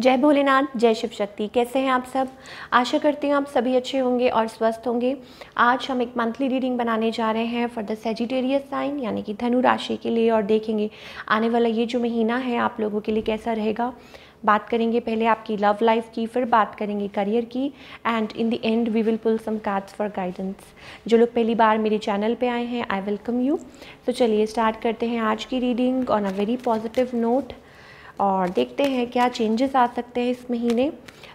जय भोलेनाथ जय शिव शक्ति कैसे हैं आप सब आशा करती हूँ आप सभी अच्छे होंगे और स्वस्थ होंगे आज हम एक मंथली रीडिंग बनाने जा रहे हैं फॉर द सेजिटेरियस साइन यानी कि धनु राशि के लिए और देखेंगे आने वाला ये जो महीना है आप लोगों के लिए कैसा रहेगा बात करेंगे पहले आपकी लव लाइफ की फिर बात करेंगे करियर की and in the end we will pull some cards for guidance जो लोग पहली बार मेरे चैनल पे आए हैं आई वेलकम यू तो चलिए स्टार्ट करते हैं आज की reading on a very positive note और देखते हैं क्या चेंजेस आ सकते हैं इस महीने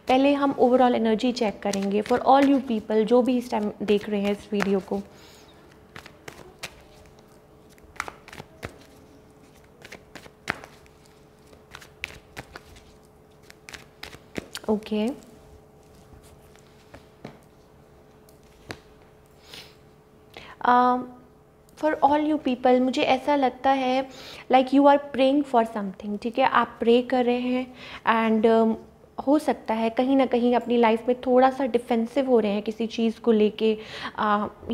पहले हम ओवरऑल एनर्जी चेक करेंगे फॉर ऑल यू पीपल जो भी इस टाइम देख रहे हैं इस वीडियो को okay okay. uh, for all you people मुझे ऐसा लगता है like you are praying for something ठीक है आप प्रे कर रहे हैं एंड हो सकता है कहीं ना कहीं अपनी लाइफ में थोड़ा सा डिफेंसिव हो रहे हैं किसी चीज़ को लेके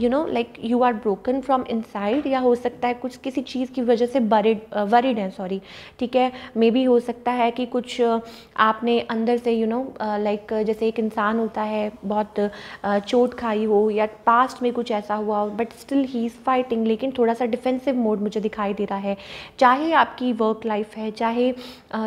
you know like you are broken from inside या हो सकता है कुछ किसी चीज़ की वजह से बरिड वरिड हैं सॉरी ठीक है मे बी हो सकता है कि कुछ आपने अंदर से यू नो लाइक जैसे एक इंसान होता है बहुत uh, चोट खाई हो या पास्ट में कुछ ऐसा हुआ हो but still he is fighting लेकिन थोड़ा सा डिफेंसिव मोड मुझे दिखाई दे रहा है चाहे आपकी वर्क लाइफ है चाहे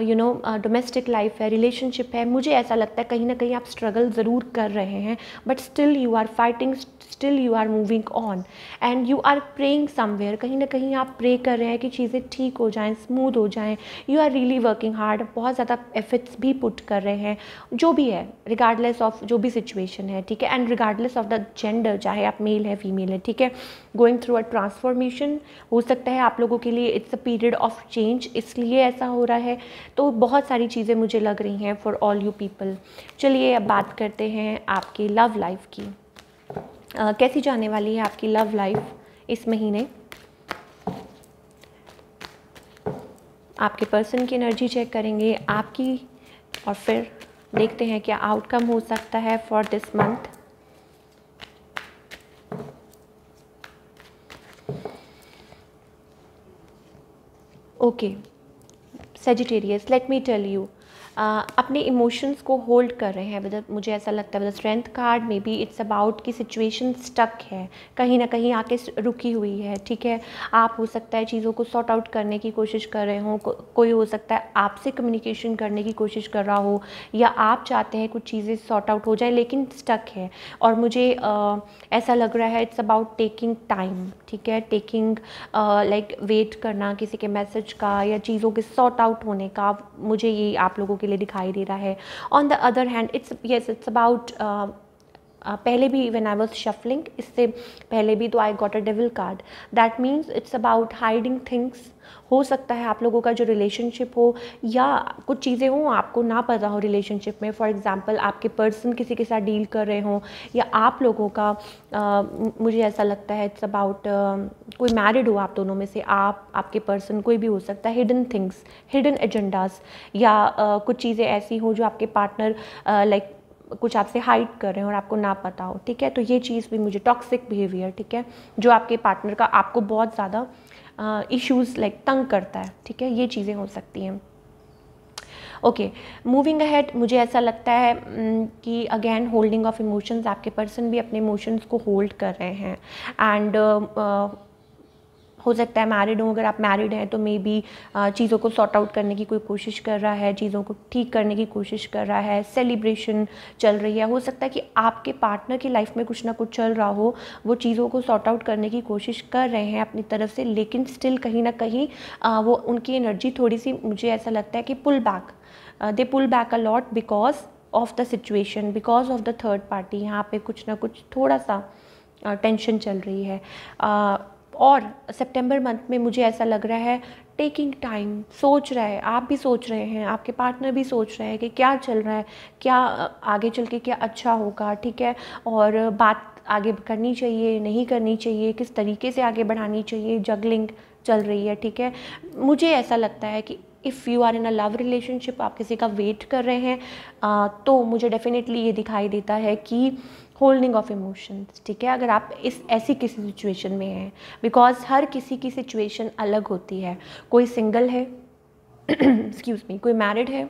यू नो डोमेस्टिक लाइफ है रिलेशनशिप है एंड मुझे ऐसा लगता है कहीं ना कहीं आप स्ट्रगल ज़रूर कर रहे हैं but still you are fighting still you are moving on and you are praying somewhere कहीं ना कहीं आप प्रे कर रहे हैं कि चीज़ें ठीक हो जाएँ स्मूथ हो जाएँ you are really working hard बहुत ज़्यादा एफर्ट्स भी पुट कर रहे हैं जो भी है रिगार्डलेस ऑफ जो भी सिचुएशन है ठीक है and regardless of the gender चाहे आप मेल है फीमेल है ठीक है गोइंग थ्रू अ ट्रांसफॉर्मेशन हो सकता है आप लोगों के लिए it's a period of change इसलिए ऐसा हो रहा है तो बहुत सारी चीज़ें मुझे लग रही हैं for all all you people चलिए अब बात करते हैं आपकी लव लाइफ की uh, कैसी जाने वाली है आपकी लव लाइफ इस महीने आपके पर्सन की एनर्जी चेक करेंगे आपकी और फिर देखते हैं क्या आउटकम हो सकता है for this month okay Sagittarius let me tell you uh, अपने इमोशंस को होल्ड कर रहे हैं विद मुझे ऐसा लगता है विद स्ट्रेंथ कार्ड में भी इट्स अबाउट कि सिचुएशन स्टक है कहीं ना कहीं आके रुकी हुई है ठीक है आप हो सकता है चीज़ों को सॉर्ट आउट करने की कोशिश कर रहे हो को, कोई हो सकता है आपसे कम्युनिकेशन करने की कोशिश कर रहा हो या आप चाहते हैं कुछ चीज़ें सॉर्ट आउट हो जाए लेकिन स्टक है और मुझे आ, ऐसा लग रहा है इट्स अबाउट टेकिंग टाइम ठीक है टेकिंग लाइक वेट करना किसी के मैसेज का या चीज़ों के सॉर्ट आउट होने का मुझे ये आप लोगों के लिए दिखाई दे रहा है on the other hand it's yes it's about पहले भी वेन आई वॉज शफलिंग इससे पहले भी तो I got a devil card that means it's about hiding things हो सकता है आप लोगों का जो रिलेशनशिप हो या कुछ चीज़ें हों आपको ना पता हो रिलेशनशिप में फॉर एग्जांपल आपके पर्सन किसी के साथ डील कर रहे हों या आप लोगों का आ, uh, मुझे ऐसा लगता है इट्स अबाउट कोई मैरिड हो आप दोनों में से आप आपके पर्सन कोई भी हो सकता है हिडन थिंग्स हिडन एजेंडाज या कुछ चीज़ें ऐसी हों जो आपके पार्टनर लाइक कुछ आपसे हाइड कर रहे हैं और आपको ना पता हो ठीक है तो ये चीज़ भी मुझे टॉक्सिक बिहेवियर ठीक है जो आपके पार्टनर का आपको बहुत ज़्यादा इश्यूज़ लाइक तंग करता है ठीक है ये चीज़ें हो सकती हैं ओके मूविंग अहेड मुझे ऐसा लगता है कि अगेन होल्डिंग ऑफ इमोशंस आपके पर्सन भी अपने इमोशंस को होल्ड कर रहे हैं एंड हो सकता है मैरिड हो अगर आप मैरिड हैं तो मे बी चीज़ों को सॉर्ट आउट करने की कोई कोशिश कर रहा है चीज़ों को ठीक करने की कोशिश कर रहा है सेलिब्रेशन चल रही है हो सकता है कि आपके पार्टनर की लाइफ में कुछ ना कुछ चल रहा हो वो चीज़ों को सॉर्ट आउट करने की कोशिश कर रहे हैं अपनी तरफ से लेकिन स्टिल कहीं ना कहीं आ, वो उनकी एनर्जी थोड़ी सी मुझे ऐसा लगता है कि pull back they pull back a lot because of the situation because of the third party यहाँ पे कुछ ना कुछ थोड़ा सा टेंशन चल रही है और सितंबर मंथ में मुझे ऐसा लग रहा है टेकिंग टाइम सोच रहा है आप भी सोच रहे हैं आपके पार्टनर भी सोच रहे हैं कि क्या चल रहा है क्या आगे चल के क्या अच्छा होगा ठीक है और बात आगे करनी चाहिए नहीं करनी चाहिए किस तरीके से आगे बढ़ानी चाहिए जगलिंग चल रही है ठीक है मुझे ऐसा लगता है कि if you are in a love relationship आप किसी का वेट कर रहे हैं आ, तो मुझे डेफिनेटली ये दिखाई देता है कि होल्डिंग ऑफ इमोशंस ठीक है अगर आप इस ऐसी किसी सिचुएशन में हैं बिकॉज हर किसी की सिचुएशन अलग होती है कोई सिंगल है एक्सक्यूज़ मी कोई मैरिड है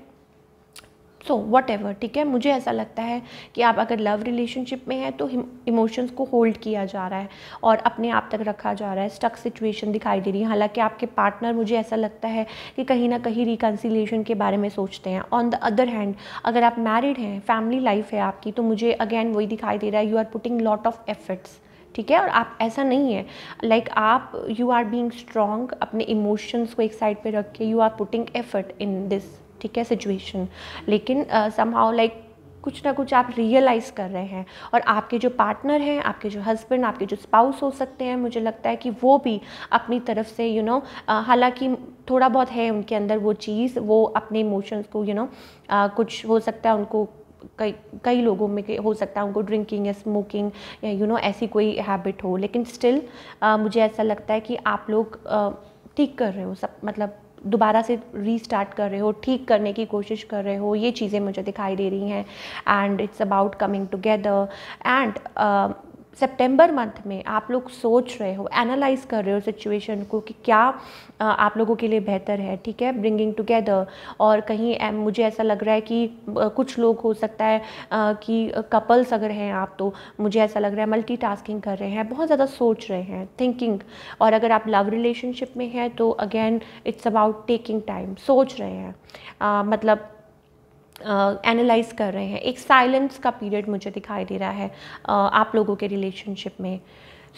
सो वट एवर ठीक है मुझे ऐसा लगता है कि आप अगर लव रिलेशनशिप में हैं तो इमोशंस को होल्ड किया जा रहा है और अपने आप तक रखा जा रहा है स्टक सिचुएशन दिखाई दे रही है हालांकि आपके पार्टनर मुझे ऐसा लगता है कि कहीं ना कहीं रिकन्सिलेशन के बारे में सोचते हैं ऑन द अदर हैंड अगर आप मैरिड हैं फैमिली लाइफ है आपकी तो मुझे अगेन वही दिखाई दे रहा है you are putting lot of efforts ठीक है और आप ऐसा नहीं है लाइक like, आप यू आर बीइंग स्ट्रांग अपने इमोशंस को एक साइड पे रख के you are putting effort in this ठीक है सिचुएशन लेकिन सम हाउ लाइक कुछ ना कुछ आप रियलाइज़ कर रहे हैं और आपके जो पार्टनर हैं आपके जो हस्बैंड आपके जो स्पाउस हो सकते हैं मुझे लगता है कि वो भी अपनी तरफ से यू नो हालांकि थोड़ा बहुत है उनके अंदर वो चीज़ वो अपने इमोशंस को यू you नो know, कुछ हो सकता है उनको कई कई लोगों में हो सकता है उनको ड्रिंकिंग या स्मोकिंग या यू नो ऐसी कोई हैबिट हो लेकिन स्टिल मुझे ऐसा लगता है कि आप लोग ठीक कर रहे हो सब मतलब दोबारा से रीस्टार्ट कर रहे हो ठीक करने की कोशिश कर रहे हो ये चीज़ें मुझे दिखाई दे रही हैं and it's about coming together and सितंबर मंथ में आप लोग सोच रहे हो एनालाइज कर रहे हो सिचुएशन को कि क्या आप लोगों के लिए बेहतर है ठीक है ब्रिंगिंग टुगेदर और कहीं मुझे ऐसा लग रहा है कि कुछ लोग हो सकता है कि कपल्स अगर हैं आप तो मुझे ऐसा लग रहा है मल्टीटास्किंग कर रहे हैं बहुत ज़्यादा सोच रहे हैं थिंकिंग और अगर आप लव रिलेशनशिप में हैं तो again it's about taking time सोच रहे हैं आ, मतलब एनालाइज uh, कर रहे हैं एक साइलेंस का पीरियड मुझे दिखाई दे रहा है uh, आप लोगों के रिलेशनशिप में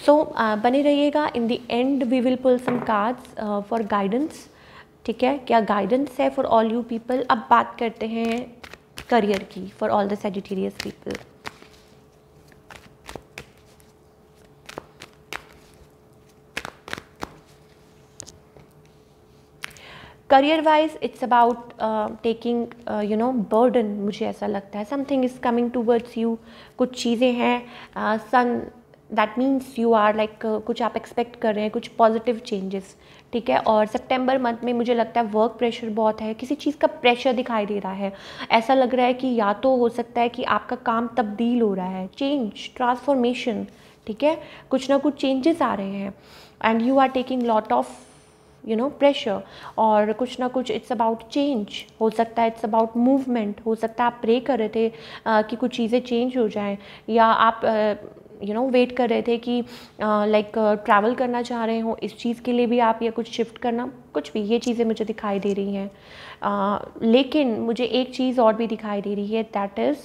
सो so, uh, बने रहिएगा in the end we will pull some cards for guidance ठीक है क्या गाइडेंस है फॉर ऑल यू पीपल अब बात करते हैं करियर की for all the Sagittarius people career wise it's about taking you know burden मुझे ऐसा लगता है something is coming towards you कुछ चीज़ें हैं sun that means you are like कुछ आप एक्सपेक्ट कर रहे हैं कुछ पॉजिटिव चेंजेस ठीक है और सितंबर मंथ में मुझे लगता है वर्क प्रेशर बहुत है किसी चीज़ का प्रेशर दिखाई दे रहा है ऐसा लग रहा है कि या तो हो सकता है कि आपका काम तब्दील हो रहा है चेंज ट्रांसफॉर्मेशन ठीक है कुछ ना कुछ चेंजेस आ रहे हैं and you are taking lot of you know pressure और कुछ ना कुछ इट्स अबाउट चेंज हो सकता है इट्स अबाउट मूवमेंट हो सकता है आप प्रे कर रहे थे आ, कि कुछ चीज़ें चेंज हो जाएं या आप यू नो वेट कर रहे थे कि लाइक ट्रैवल करना चाह रहे हो इस चीज़ के लिए भी आप या कुछ शिफ्ट करना कुछ भी ये चीज़ें मुझे दिखाई दे रही हैं लेकिन मुझे एक चीज़ और भी दिखाई दे रही है दैट इज़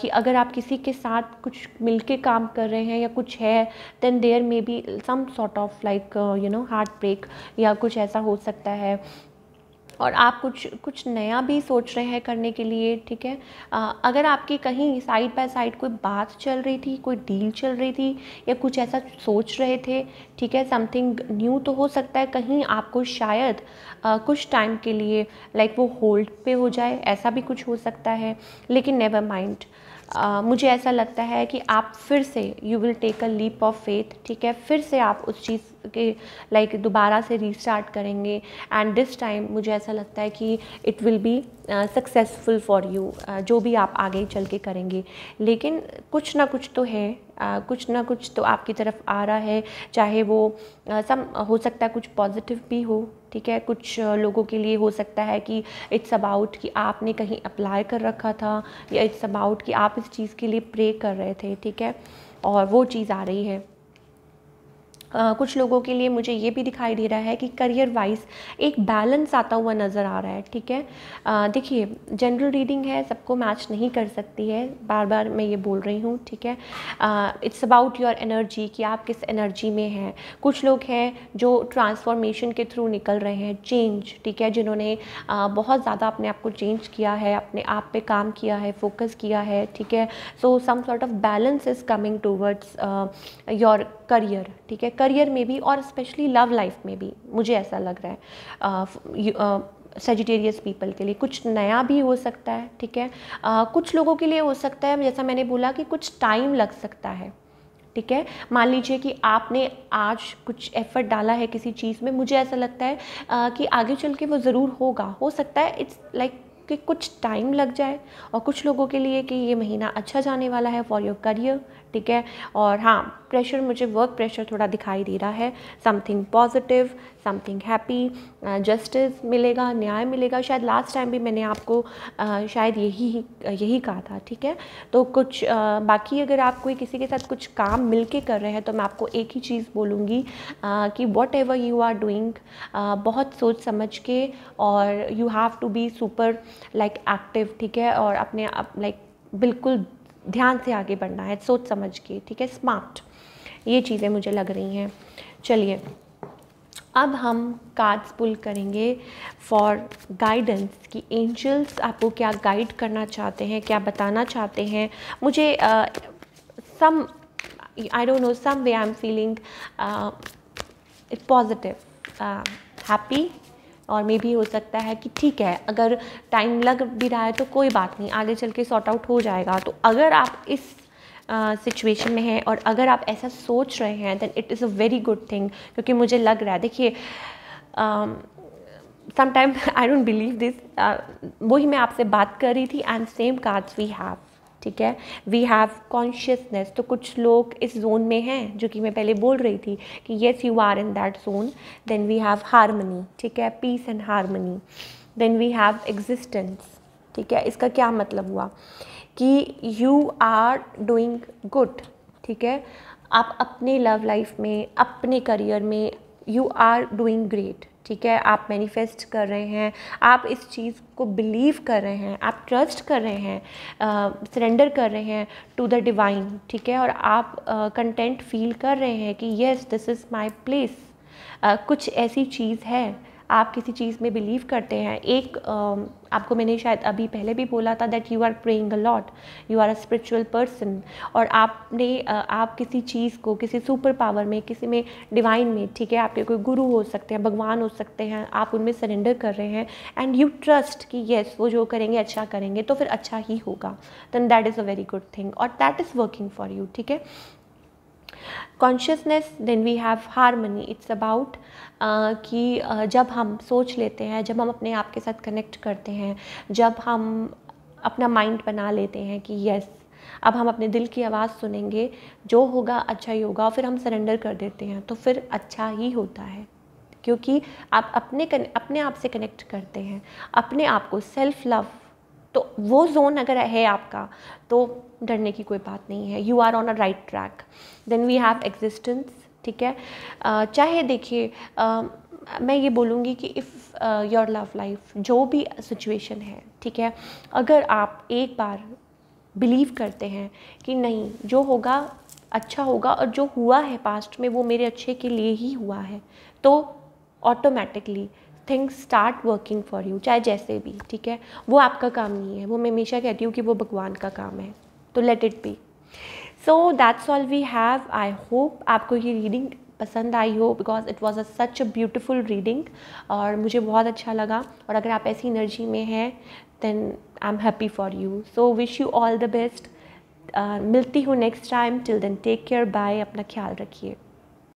कि अगर आप किसी के साथ कुछ मिल के काम कर रहे हैं या कुछ है then there may be some sort of like you know heart break या कुछ ऐसा हो सकता है और आप कुछ कुछ नया भी सोच रहे हैं करने के लिए ठीक है आ, अगर आपकी कहीं साइड बाय साइड कोई बात चल रही थी कोई डील चल रही थी या कुछ ऐसा सोच रहे थे ठीक है समथिंग न्यू तो हो सकता है कहीं आपको शायद आ, कुछ टाइम के लिए लाइक वो होल्ड पे हो जाए ऐसा भी कुछ हो सकता है लेकिन नेवर माइंड मुझे ऐसा लगता है कि आप फिर से you will take a leap of faith ठीक है फिर से आप उस चीज़ के लाइक like, दोबारा से रीस्टार्ट करेंगे एंड दिस टाइम मुझे ऐसा लगता है कि it will be successful for you जो भी आप आगे चल के करेंगे लेकिन कुछ ना कुछ तो है आ, कुछ ना कुछ तो आपकी तरफ आ रहा है चाहे वो आ, सम हो सकता है कुछ पॉजिटिव भी हो ठीक है कुछ लोगों के लिए हो सकता है कि इट्स अबाउट कि आपने कहीं अप्लाई कर रखा था या इट्स अबाउट कि आप इस चीज़ के लिए प्रे कर रहे थे ठीक है और वो चीज़ आ रही है Uh, कुछ लोगों के लिए मुझे ये भी दिखाई दे रहा है कि करियर वाइज एक बैलेंस आता हुआ नज़र आ रहा है ठीक है uh, देखिए जनरल रीडिंग है सबको मैच नहीं कर सकती है बार बार मैं ये बोल रही हूँ ठीक है इट्स अबाउट योर एनर्जी कि आप किस एनर्जी में हैं कुछ लोग हैं जो ट्रांसफॉर्मेशन के थ्रू निकल रहे हैं चेंज ठीक है जिन्होंने uh, बहुत ज़्यादा अपने आप को चेंज किया है अपने आप पर काम किया है फोकस किया है ठीक है so some sort of balance is coming towards your career ठीक है करियर में भी और स्पेशली लव लाइफ में भी मुझे ऐसा लग रहा है सेजिटेरियस पीपल के लिए कुछ नया भी हो सकता है ठीक है आ, कुछ लोगों के लिए हो सकता है जैसा मैंने बोला कि कुछ टाइम लग सकता है ठीक है मान लीजिए कि आपने आज कुछ एफर्ट डाला है किसी चीज़ में मुझे ऐसा लगता है आ, कि आगे चल के वो ज़रूर होगा हो सकता है इट्स लाइक like कि कुछ टाइम लग जाए और कुछ लोगों के लिए कि ये महीना अच्छा जाने वाला है फॉर योर करियर ठीक है और हाँ प्रेशर मुझे वर्क प्रेशर थोड़ा दिखाई दे रहा है something positive something happy justice मिलेगा न्याय मिलेगा शायद लास्ट टाइम भी मैंने आपको uh, शायद यही यही कहा था ठीक है तो कुछ uh, बाकी अगर आप कोई किसी के साथ कुछ काम मिल कर रहे हैं तो मैं आपको एक ही चीज़ बोलूँगी uh, कि whatever you are doing बहुत सोच समझ के और you have to be super like active ठीक है और अपने आप लाइक like, बिल्कुल ध्यान से आगे बढ़ना है सोच समझ के ठीक है स्मार्ट ये चीज़ें मुझे लग रही हैं चलिए अब हम कार्ड्स पुल करेंगे फॉर गाइडेंस कि एंजल्स आपको क्या गाइड करना चाहते हैं क्या बताना चाहते हैं मुझे some I don't know some way I am feeling positive happy और मे भी हो सकता है कि ठीक है अगर टाइम लग भी रहा है तो कोई बात नहीं आगे चल के सॉर्ट आउट हो जाएगा तो अगर आप इस सिचुएशन में हैं और अगर आप ऐसा सोच रहे हैं than it is a very good thing क्योंकि मुझे लग रहा है देखिए sometime I don't believe this वही मैं आपसे बात कर रही थी and same cards we have ठीक है वी हैव कॉन्शियसनेस तो कुछ लोग इस जोन में हैं जो कि मैं पहले बोल रही थी कि yes you are in that zone then we have harmony ठीक है peace and harmony then we have existence ठीक है इसका क्या मतलब हुआ कि यू आर डूइंग गुड ठीक है आप अपने लव लाइफ में अपने करियर में यू आर डूइंग ग्रेट ठीक है आप मैनिफेस्ट कर रहे हैं आप इस चीज़ को बिलीव कर रहे हैं आप ट्रस्ट कर रहे हैं सरेंडर कर रहे हैं टू द डिवाइन ठीक है और आप कंटेंट uh, फील कर रहे हैं कि yes this is my place कुछ ऐसी चीज़ है आप किसी चीज़ में बिलीव करते हैं एक आपको मैंने शायद अभी पहले भी बोला था that you are praying a lot you are a spiritual person और आपने आप किसी चीज़ को किसी सुपर पावर में किसी में डिवाइन में ठीक है आपके कोई गुरु हो सकते हैं भगवान हो सकते हैं आप उनमें सरेंडर कर रहे हैं एंड यू ट्रस्ट कि येस वो जो करेंगे अच्छा करेंगे तो फिर अच्छा ही होगा than that is a very good thing और that is working for you ठीक है consciousness then we have harmony it's about कि uh, जब हम सोच लेते हैं जब हम अपने आप के साथ कनेक्ट करते हैं जब हम अपना माइंड बना लेते हैं कि यस अब हम अपने दिल की आवाज़ सुनेंगे जो होगा अच्छा ही होगा और फिर हम सरेंडर कर देते हैं तो फिर अच्छा ही होता है क्योंकि आप अपने अपने आप से कनेक्ट करते हैं अपने आप को सेल्फ लव तो वो जोन अगर है आपका तो डरने की कोई बात नहीं है you are on a right track then we have existence ठीक है uh, चाहे देखिए uh, मैं ये बोलूँगी कि इफ़ योर लव लाइफ जो भी सिचुएशन है ठीक है अगर आप एक बार बिलीव करते हैं कि नहीं जो होगा अच्छा होगा और जो हुआ है पास्ट में वो मेरे अच्छे के लिए ही हुआ है तो automatically things start working for you चाहे जैसे भी ठीक है वो आपका काम नहीं है वो मैं हमेशा कहती हूँ कि वो भगवान का काम है तो let it be so that's all we have I hope आपको ये रीडिंग पसंद आई हो because it was a such a beautiful reading और मुझे बहुत अच्छा लगा और अगर आप ऐसी एनर्जी में हैं then I am happy for you so wish you all the best मिलती हूँ next time till then take care bye अपना ख्याल रखिए